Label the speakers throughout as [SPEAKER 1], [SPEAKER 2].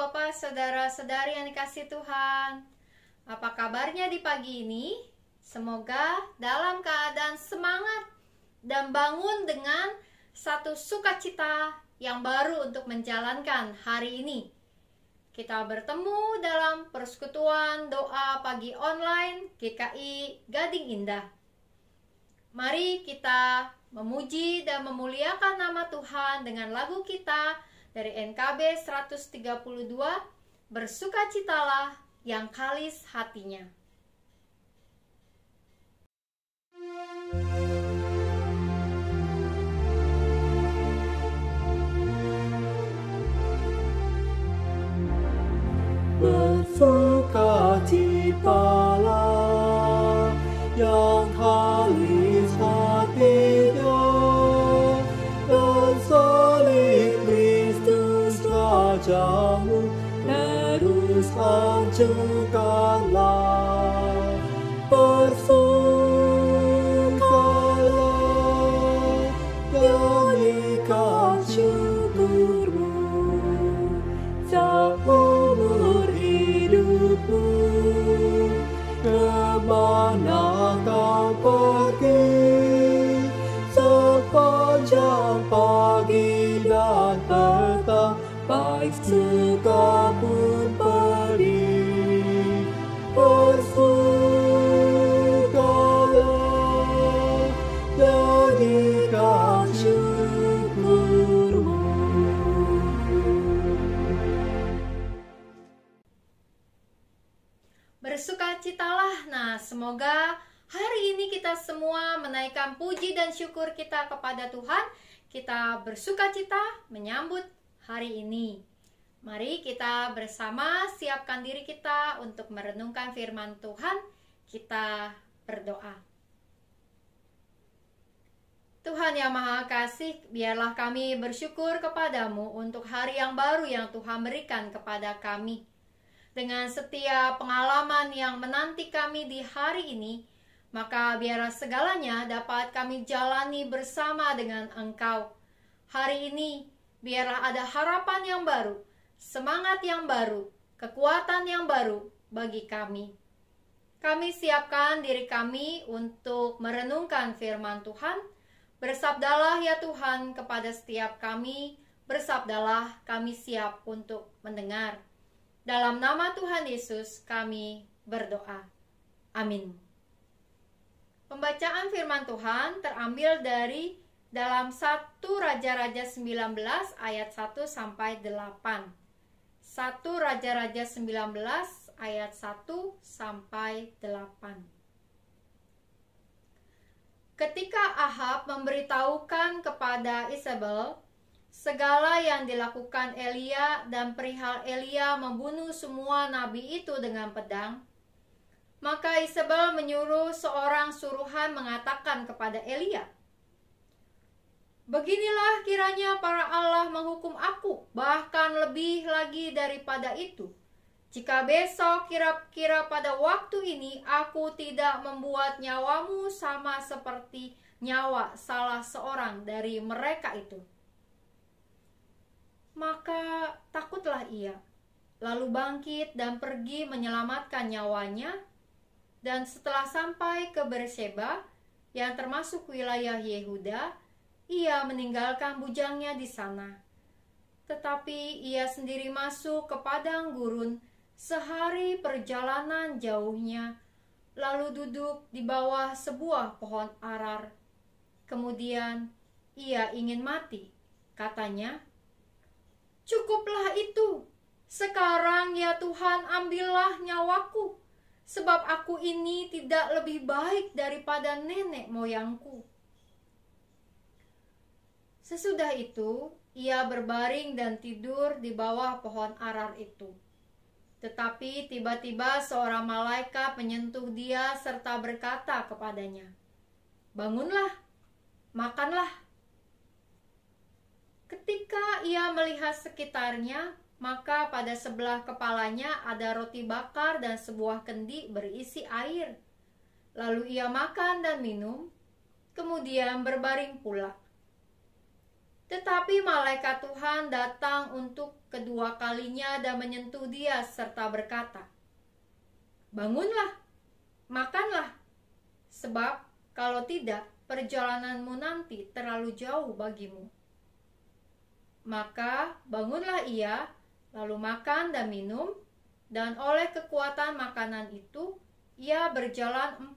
[SPEAKER 1] Bapak, saudara-saudari yang dikasih Tuhan. Apa kabarnya di pagi ini? Semoga dalam keadaan semangat dan bangun dengan satu sukacita yang baru untuk menjalankan hari ini. Kita bertemu dalam persekutuan doa pagi online GKI Gading Indah. Mari kita memuji dan memuliakan nama Tuhan dengan lagu kita dari NKB 132 bersukacitalah yang kalis hatinya. Semoga hari ini kita semua menaikkan puji dan syukur kita kepada Tuhan. Kita bersuka cita menyambut hari ini. Mari kita bersama siapkan diri kita untuk merenungkan firman Tuhan. Kita berdoa. Tuhan yang Maha Kasih, biarlah kami bersyukur kepadamu untuk hari yang baru yang Tuhan berikan kepada kami dengan setiap pengalaman yang menanti kami di hari ini, maka biarlah segalanya dapat kami jalani bersama dengan Engkau. Hari ini, biarlah ada harapan yang baru, semangat yang baru, kekuatan yang baru bagi kami. Kami siapkan diri kami untuk merenungkan firman Tuhan. Bersabdalah ya Tuhan kepada setiap kami, bersabdalah kami siap untuk mendengar. Dalam nama Tuhan Yesus kami berdoa. Amin. Pembacaan firman Tuhan terambil dari dalam 1 Raja-Raja 19 ayat 1 sampai 8. 1 Raja-Raja 19 ayat 1 sampai 8. Ketika Ahab memberitahukan kepada Isabel Segala yang dilakukan Elia dan perihal Elia membunuh semua nabi itu dengan pedang, maka Isabel menyuruh seorang suruhan mengatakan kepada Elia, Beginilah kiranya para Allah menghukum aku, bahkan lebih lagi daripada itu. Jika besok kira-kira pada waktu ini aku tidak membuat nyawamu sama seperti nyawa salah seorang dari mereka itu maka takutlah ia. Lalu bangkit dan pergi menyelamatkan nyawanya, dan setelah sampai ke Berseba, yang termasuk wilayah Yehuda, ia meninggalkan bujangnya di sana. Tetapi ia sendiri masuk ke padang gurun sehari perjalanan jauhnya, lalu duduk di bawah sebuah pohon arar. Kemudian ia ingin mati, katanya, Cukuplah itu. Sekarang ya Tuhan, ambillah nyawaku, sebab aku ini tidak lebih baik daripada nenek moyangku. Sesudah itu, ia berbaring dan tidur di bawah pohon arar itu. Tetapi tiba-tiba seorang malaikat menyentuh dia serta berkata kepadanya, "Bangunlah, makanlah." Ketika ia melihat sekitarnya, maka pada sebelah kepalanya ada roti bakar dan sebuah kendi berisi air. Lalu ia makan dan minum, kemudian berbaring pula. Tetapi malaikat Tuhan datang untuk kedua kalinya dan menyentuh dia serta berkata, "Bangunlah, makanlah, sebab kalau tidak perjalananmu nanti terlalu jauh bagimu." Maka bangunlah ia, lalu makan dan minum, dan oleh kekuatan makanan itu, ia berjalan 40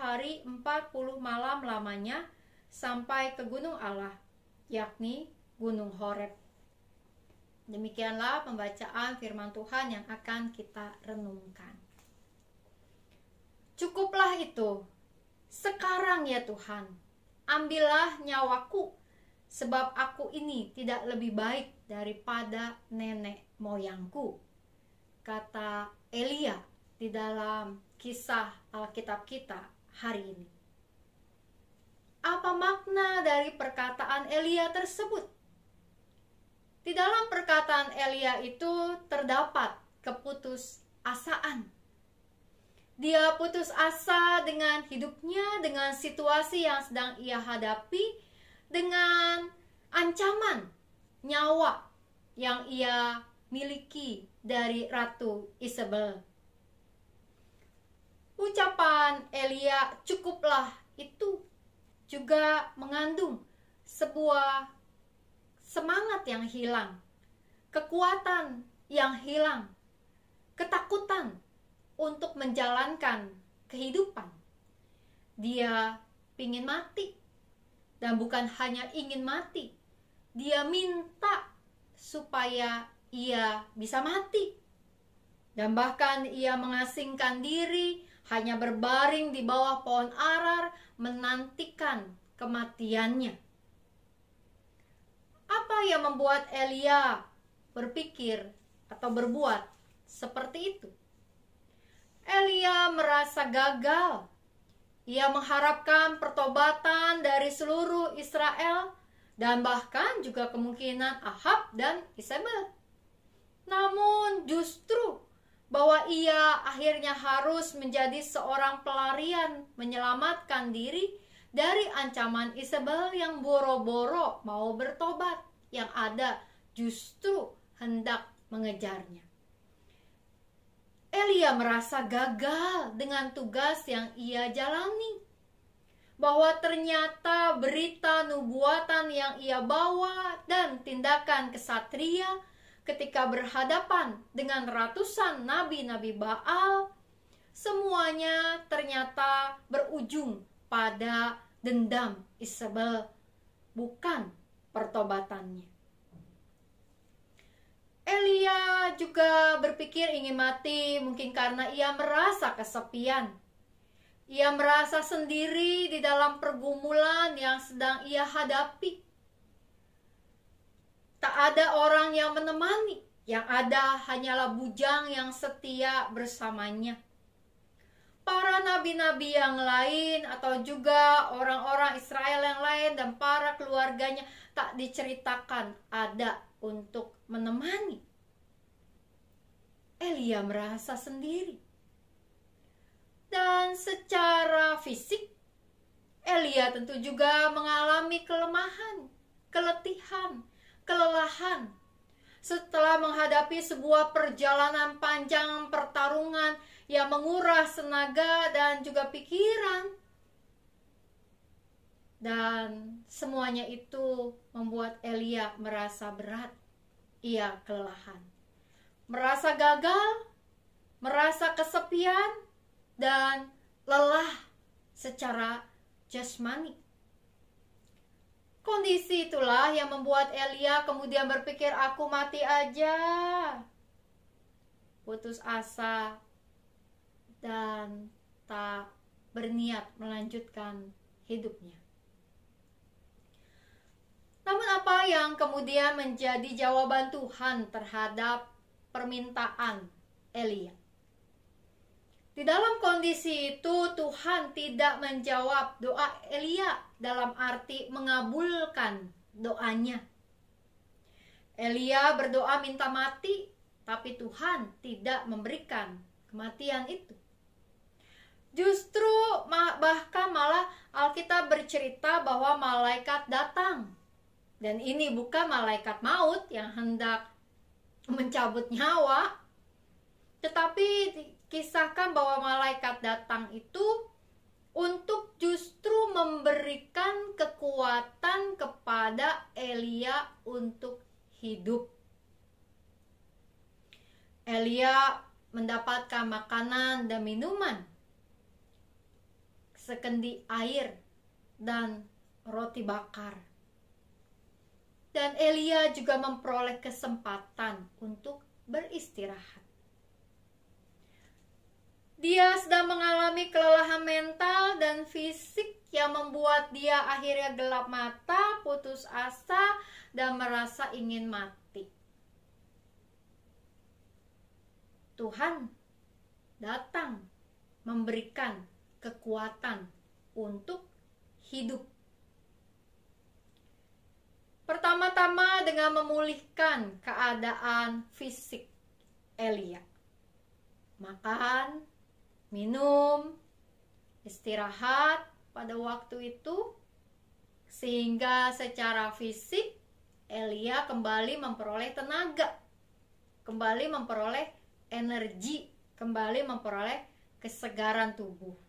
[SPEAKER 1] hari 40 malam lamanya sampai ke gunung Allah, yakni gunung Horeb. Demikianlah pembacaan firman Tuhan yang akan kita renungkan. Cukuplah itu. Sekarang ya Tuhan, ambillah nyawaku sebab aku ini tidak lebih baik daripada nenek moyangku. Kata Elia di dalam kisah Alkitab kita hari ini. Apa makna dari perkataan Elia tersebut? Di dalam perkataan Elia itu terdapat keputus asaan. Dia putus asa dengan hidupnya, dengan situasi yang sedang ia hadapi, dengan ancaman nyawa yang ia miliki dari Ratu Isabel. Ucapan Elia cukuplah itu juga mengandung sebuah semangat yang hilang, kekuatan yang hilang, ketakutan untuk menjalankan kehidupan. Dia ingin mati dan bukan hanya ingin mati. Dia minta supaya ia bisa mati. Dan bahkan ia mengasingkan diri, hanya berbaring di bawah pohon arar, menantikan kematiannya. Apa yang membuat Elia berpikir atau berbuat seperti itu? Elia merasa gagal ia mengharapkan pertobatan dari seluruh Israel dan bahkan juga kemungkinan Ahab dan Isabel. Namun justru bahwa ia akhirnya harus menjadi seorang pelarian menyelamatkan diri dari ancaman Isabel yang boro-boro mau bertobat yang ada justru hendak mengejarnya. Elia merasa gagal dengan tugas yang ia jalani. Bahwa ternyata berita nubuatan yang ia bawa dan tindakan kesatria ketika berhadapan dengan ratusan nabi-nabi Baal, semuanya ternyata berujung pada dendam Isabel, bukan pertobatannya. Elia juga berpikir ingin mati mungkin karena ia merasa kesepian. Ia merasa sendiri di dalam pergumulan yang sedang ia hadapi. Tak ada orang yang menemani, yang ada hanyalah bujang yang setia bersamanya. Para nabi-nabi yang lain atau juga orang-orang Israel yang lain dan para keluarganya tak diceritakan ada untuk menemani. Elia merasa sendiri. Dan secara fisik, Elia tentu juga mengalami kelemahan, keletihan, kelelahan. Setelah menghadapi sebuah perjalanan panjang pertarungan yang menguras tenaga dan juga pikiran. Dan semuanya itu membuat Elia merasa berat. Ia kelelahan, merasa gagal, merasa kesepian, dan lelah secara jasmani. Kondisi itulah yang membuat Elia kemudian berpikir aku mati aja. Putus asa dan tak berniat melanjutkan hidupnya. Namun apa yang kemudian menjadi jawaban Tuhan terhadap permintaan Elia? Di dalam kondisi itu Tuhan tidak menjawab doa Elia dalam arti mengabulkan doanya. Elia berdoa minta mati, tapi Tuhan tidak memberikan kematian itu. Justru bahkan malah Alkitab bercerita bahwa malaikat datang dan ini bukan malaikat maut yang hendak mencabut nyawa, tetapi kisahkan bahwa malaikat datang itu untuk justru memberikan kekuatan kepada Elia untuk hidup. Elia mendapatkan makanan dan minuman, sekendi air dan roti bakar dan Elia juga memperoleh kesempatan untuk beristirahat. Dia sedang mengalami kelelahan mental dan fisik yang membuat dia akhirnya gelap mata, putus asa, dan merasa ingin mati. Tuhan datang memberikan kekuatan untuk hidup Pertama-tama dengan memulihkan keadaan fisik Elia. Makan, minum, istirahat pada waktu itu sehingga secara fisik Elia kembali memperoleh tenaga, kembali memperoleh energi, kembali memperoleh kesegaran tubuh.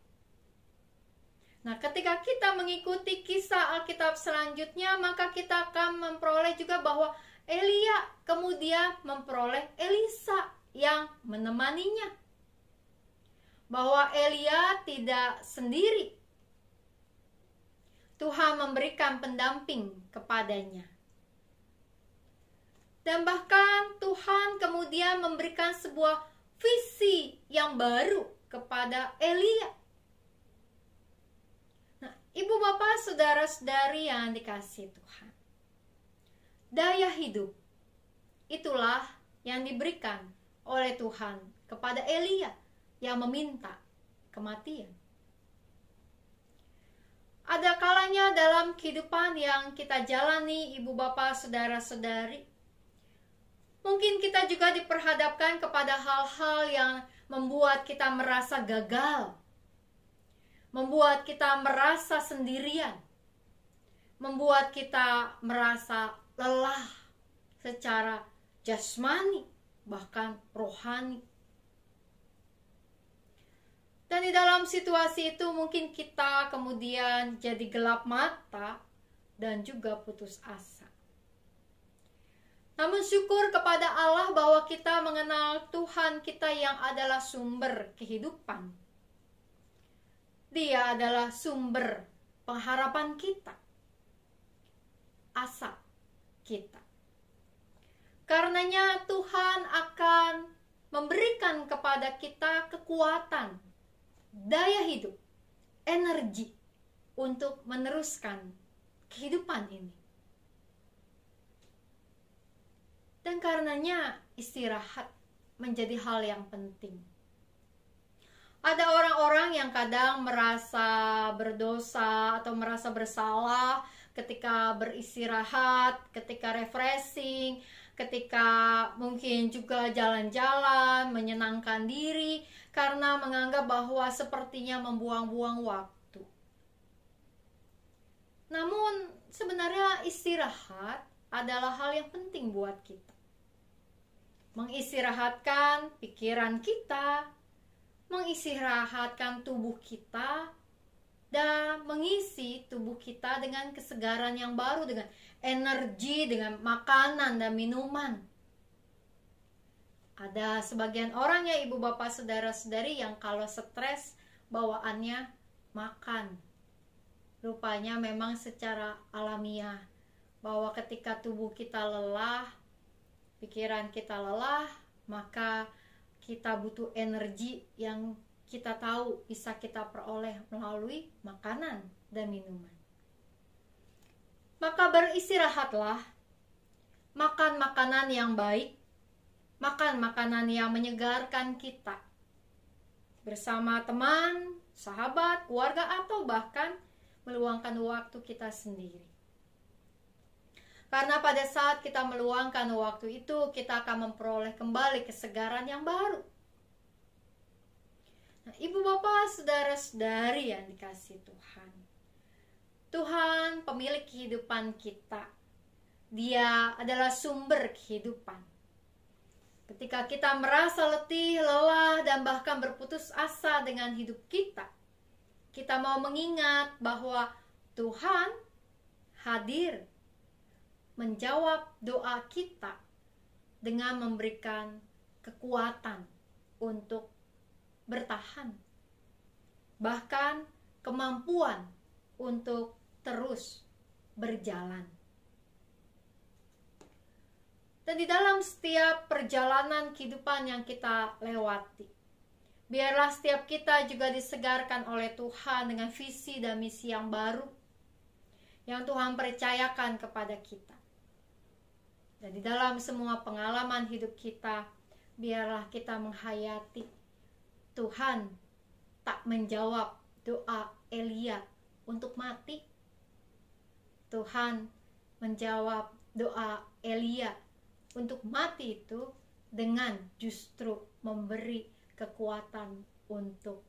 [SPEAKER 1] Nah, ketika kita mengikuti kisah Alkitab selanjutnya, maka kita akan memperoleh juga bahwa Elia kemudian memperoleh Elisa yang menemaninya. Bahwa Elia tidak sendiri. Tuhan memberikan pendamping kepadanya. Dan bahkan Tuhan kemudian memberikan sebuah visi yang baru kepada Elia Ibu bapak, saudara-saudari yang dikasih Tuhan. Daya hidup, itulah yang diberikan oleh Tuhan kepada Elia yang meminta kematian. Ada kalanya dalam kehidupan yang kita jalani, ibu bapak, saudara-saudari, mungkin kita juga diperhadapkan kepada hal-hal yang membuat kita merasa gagal membuat kita merasa sendirian, membuat kita merasa lelah secara jasmani, bahkan rohani. Dan di dalam situasi itu mungkin kita kemudian jadi gelap mata dan juga putus asa. Namun syukur kepada Allah bahwa kita mengenal Tuhan kita yang adalah sumber kehidupan dia adalah sumber pengharapan kita, asa kita. Karenanya Tuhan akan memberikan kepada kita kekuatan, daya hidup, energi untuk meneruskan kehidupan ini. Dan karenanya istirahat menjadi hal yang penting. Ada orang-orang yang kadang merasa berdosa atau merasa bersalah ketika beristirahat, ketika refreshing, ketika mungkin juga jalan-jalan, menyenangkan diri karena menganggap bahwa sepertinya membuang-buang waktu. Namun, sebenarnya istirahat adalah hal yang penting buat kita. Mengistirahatkan pikiran kita, mengistirahatkan tubuh kita dan mengisi tubuh kita dengan kesegaran yang baru dengan energi dengan makanan dan minuman ada sebagian orang ya ibu bapak saudara-saudari yang kalau stres bawaannya makan rupanya memang secara alamiah bahwa ketika tubuh kita lelah pikiran kita lelah maka kita butuh energi yang kita tahu bisa kita peroleh melalui makanan dan minuman. Maka beristirahatlah, makan makanan yang baik, makan makanan yang menyegarkan kita. Bersama teman, sahabat, keluarga, atau bahkan meluangkan waktu kita sendiri. Karena pada saat kita meluangkan waktu itu, kita akan memperoleh kembali kesegaran yang baru. Nah, Ibu bapak, saudara-saudari yang dikasih Tuhan. Tuhan pemilik kehidupan kita. Dia adalah sumber kehidupan. Ketika kita merasa letih, lelah, dan bahkan berputus asa dengan hidup kita, kita mau mengingat bahwa Tuhan hadir menjawab doa kita dengan memberikan kekuatan untuk bertahan, bahkan kemampuan untuk terus berjalan. Dan di dalam setiap perjalanan kehidupan yang kita lewati, biarlah setiap kita juga disegarkan oleh Tuhan dengan visi dan misi yang baru yang Tuhan percayakan kepada kita. Dan di dalam semua pengalaman hidup kita, biarlah kita menghayati Tuhan tak menjawab doa Elia untuk mati. Tuhan menjawab doa Elia untuk mati itu dengan justru memberi kekuatan untuk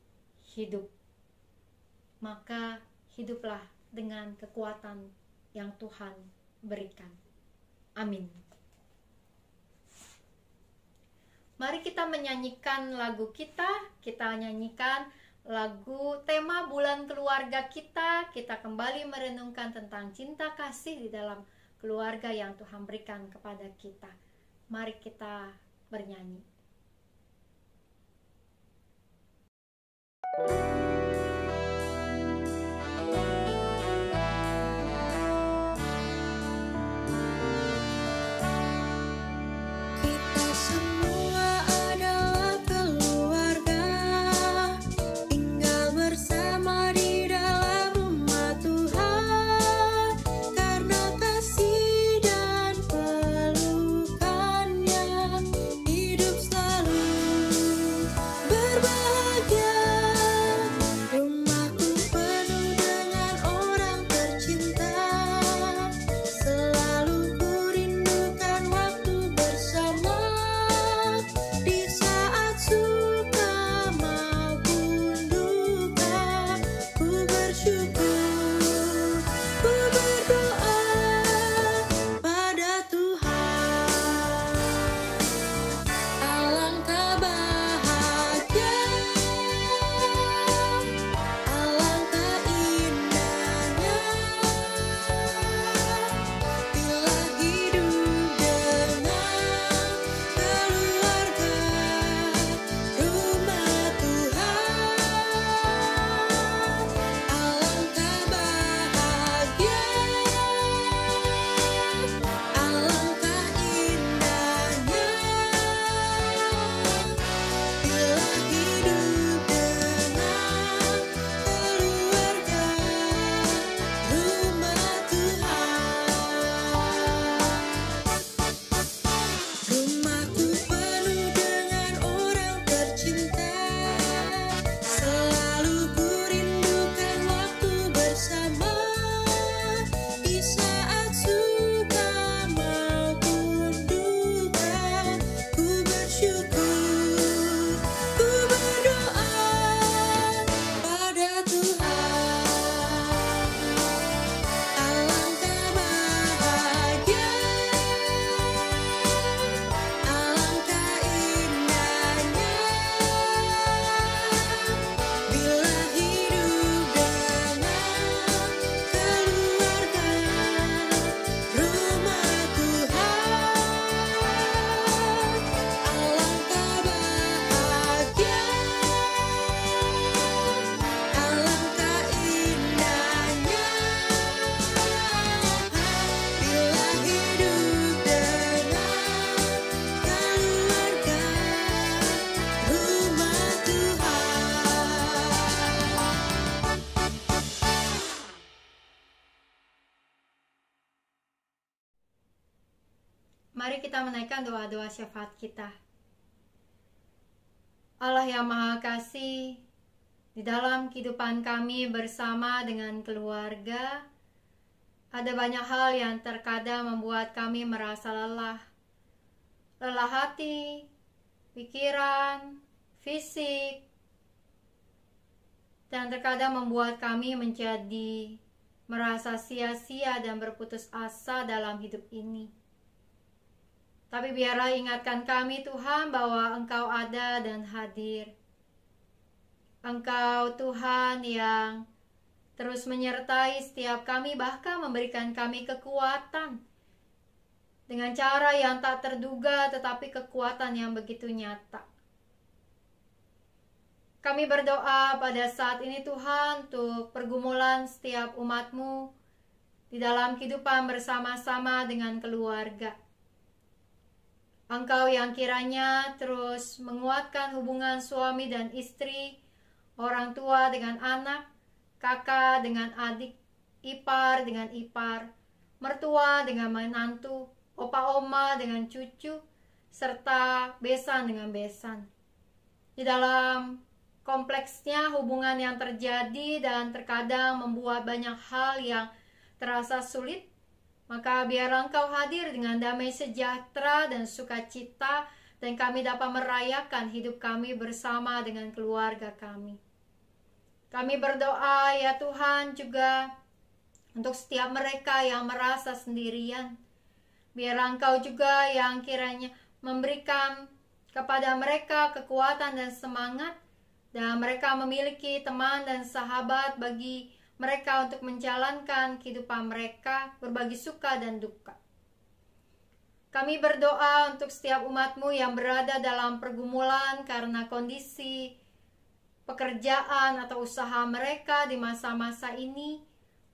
[SPEAKER 1] hidup. Maka hiduplah dengan kekuatan yang Tuhan berikan. Amin. Mari kita menyanyikan lagu kita. Kita nyanyikan lagu tema bulan keluarga kita. Kita kembali merenungkan tentang cinta kasih di dalam keluarga yang Tuhan berikan kepada kita. Mari kita bernyanyi. thank you Mari kita menaikkan doa-doa syafaat kita. Allah yang Maha Kasih, di dalam kehidupan kami bersama dengan keluarga, ada banyak hal yang terkadang membuat kami merasa lelah. Lelah hati, pikiran, fisik, dan terkadang membuat kami menjadi merasa sia-sia dan berputus asa dalam hidup ini. Tapi biarlah ingatkan kami Tuhan bahwa Engkau ada dan hadir. Engkau Tuhan yang terus menyertai setiap kami bahkan memberikan kami kekuatan dengan cara yang tak terduga tetapi kekuatan yang begitu nyata. Kami berdoa pada saat ini Tuhan untuk pergumulan setiap umatmu di dalam kehidupan bersama-sama dengan keluarga. Engkau yang kiranya terus menguatkan hubungan suami dan istri, orang tua dengan anak, kakak dengan adik, ipar dengan ipar, mertua dengan menantu, opa oma dengan cucu, serta besan dengan besan. Di dalam kompleksnya hubungan yang terjadi dan terkadang membuat banyak hal yang terasa sulit, maka biarlah engkau hadir dengan damai sejahtera dan sukacita dan kami dapat merayakan hidup kami bersama dengan keluarga kami. Kami berdoa ya Tuhan juga untuk setiap mereka yang merasa sendirian. Biarlah engkau juga yang kiranya memberikan kepada mereka kekuatan dan semangat dan mereka memiliki teman dan sahabat bagi mereka untuk menjalankan kehidupan mereka, berbagi suka dan duka. Kami berdoa untuk setiap umatmu yang berada dalam pergumulan karena kondisi pekerjaan atau usaha mereka di masa-masa ini,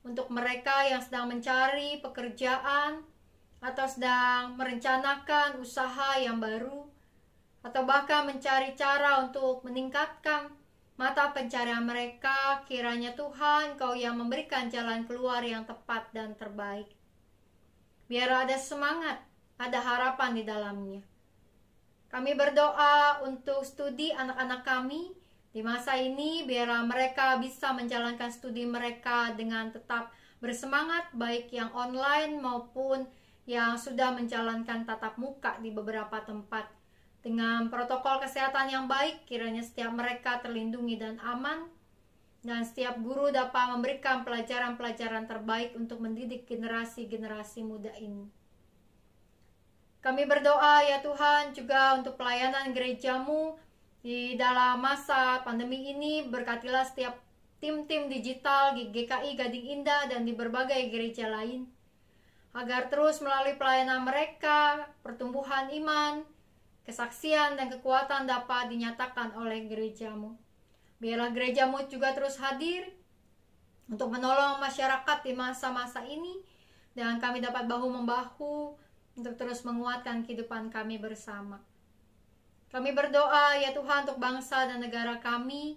[SPEAKER 1] untuk mereka yang sedang mencari pekerjaan atau sedang merencanakan usaha yang baru, atau bahkan mencari cara untuk meningkatkan mata pencarian mereka, kiranya Tuhan kau yang memberikan jalan keluar yang tepat dan terbaik. Biar ada semangat, ada harapan di dalamnya. Kami berdoa untuk studi anak-anak kami di masa ini biar mereka bisa menjalankan studi mereka dengan tetap bersemangat baik yang online maupun yang sudah menjalankan tatap muka di beberapa tempat dengan protokol kesehatan yang baik, kiranya setiap mereka terlindungi dan aman, dan setiap guru dapat memberikan pelajaran-pelajaran terbaik untuk mendidik generasi-generasi muda ini. Kami berdoa ya Tuhan juga untuk pelayanan gerejamu di dalam masa pandemi ini berkatilah setiap tim-tim digital di GKI Gading Indah dan di berbagai gereja lain agar terus melalui pelayanan mereka pertumbuhan iman, Kesaksian dan kekuatan dapat dinyatakan oleh gerejamu. Biarlah gerejamu juga terus hadir untuk menolong masyarakat di masa-masa ini dan kami dapat bahu-membahu untuk terus menguatkan kehidupan kami bersama. Kami berdoa ya Tuhan untuk bangsa dan negara kami,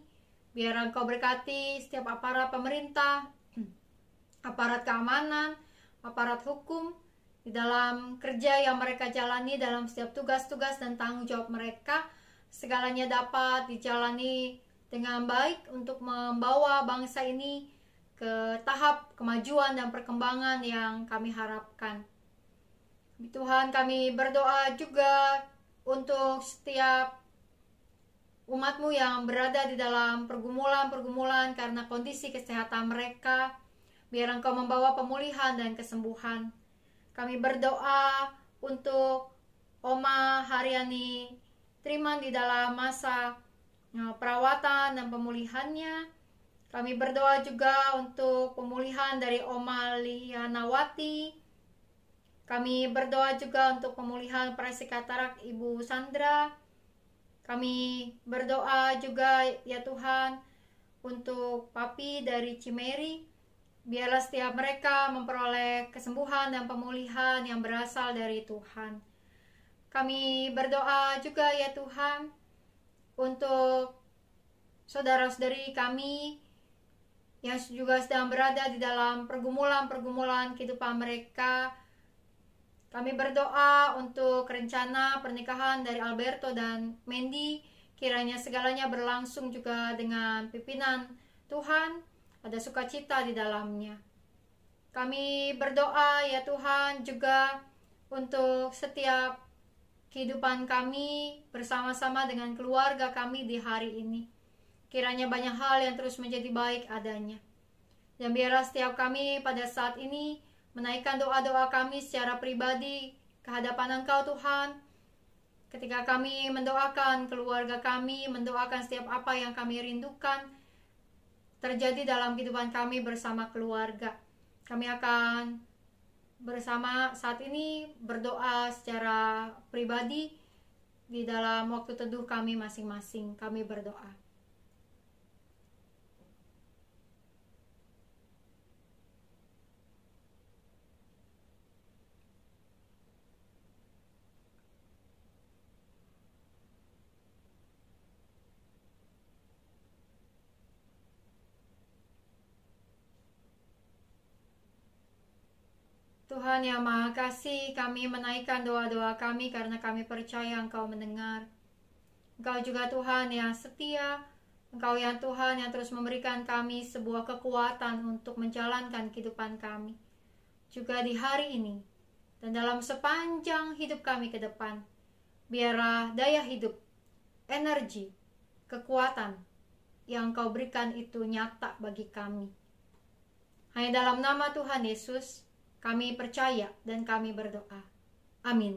[SPEAKER 1] biar Engkau berkati setiap aparat pemerintah, aparat keamanan, aparat hukum, di dalam kerja yang mereka jalani dalam setiap tugas-tugas dan tanggung jawab mereka segalanya dapat dijalani dengan baik untuk membawa bangsa ini ke tahap kemajuan dan perkembangan yang kami harapkan. Tuhan kami berdoa juga untuk setiap umatmu yang berada di dalam pergumulan-pergumulan karena kondisi kesehatan mereka. Biar engkau membawa pemulihan dan kesembuhan. Kami berdoa untuk Oma Haryani terima di dalam masa e, perawatan dan pemulihannya. Kami berdoa juga untuk pemulihan dari Oma Lianawati. Kami berdoa juga untuk pemulihan operasi katarak Ibu Sandra. Kami berdoa juga ya Tuhan untuk papi dari Cimeri. Biarlah setiap mereka memperoleh kesembuhan dan pemulihan yang berasal dari Tuhan. Kami berdoa juga ya Tuhan untuk saudara-saudari kami yang juga sedang berada di dalam pergumulan-pergumulan kehidupan mereka. Kami berdoa untuk rencana pernikahan dari Alberto dan Mandy, kiranya segalanya berlangsung juga dengan pimpinan Tuhan ada sukacita di dalamnya. Kami berdoa ya Tuhan juga untuk setiap kehidupan kami bersama-sama dengan keluarga kami di hari ini. Kiranya banyak hal yang terus menjadi baik adanya. Dan biarlah setiap kami pada saat ini menaikkan doa-doa kami secara pribadi kehadapan Engkau Tuhan. Ketika kami mendoakan keluarga kami, mendoakan setiap apa yang kami rindukan, terjadi dalam kehidupan kami bersama keluarga. Kami akan bersama saat ini berdoa secara pribadi di dalam waktu teduh kami masing-masing. Kami berdoa. Tuhan yang Maha Kasih, kami menaikkan doa-doa kami karena kami percaya Engkau mendengar. Engkau juga Tuhan yang setia, Engkau yang Tuhan yang terus memberikan kami sebuah kekuatan untuk menjalankan kehidupan kami. Juga di hari ini, dan dalam sepanjang hidup kami ke depan, biarlah daya hidup, energi, kekuatan yang Engkau berikan itu nyata bagi kami. Hanya dalam nama Tuhan Yesus, kami percaya dan kami berdoa. Amin.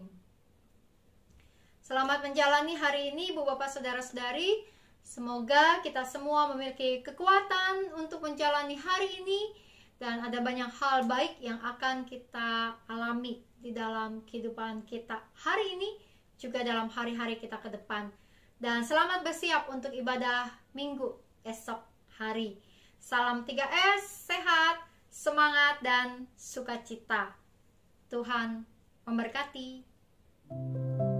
[SPEAKER 1] Selamat menjalani hari ini Ibu Bapak Saudara-saudari. Semoga kita semua memiliki kekuatan untuk menjalani hari ini dan ada banyak hal baik yang akan kita alami di dalam kehidupan kita hari ini juga dalam hari-hari kita ke depan. Dan selamat bersiap untuk ibadah minggu esok hari. Salam 3S, sehat, semangat dan sukacita. Tuhan memberkati. thank you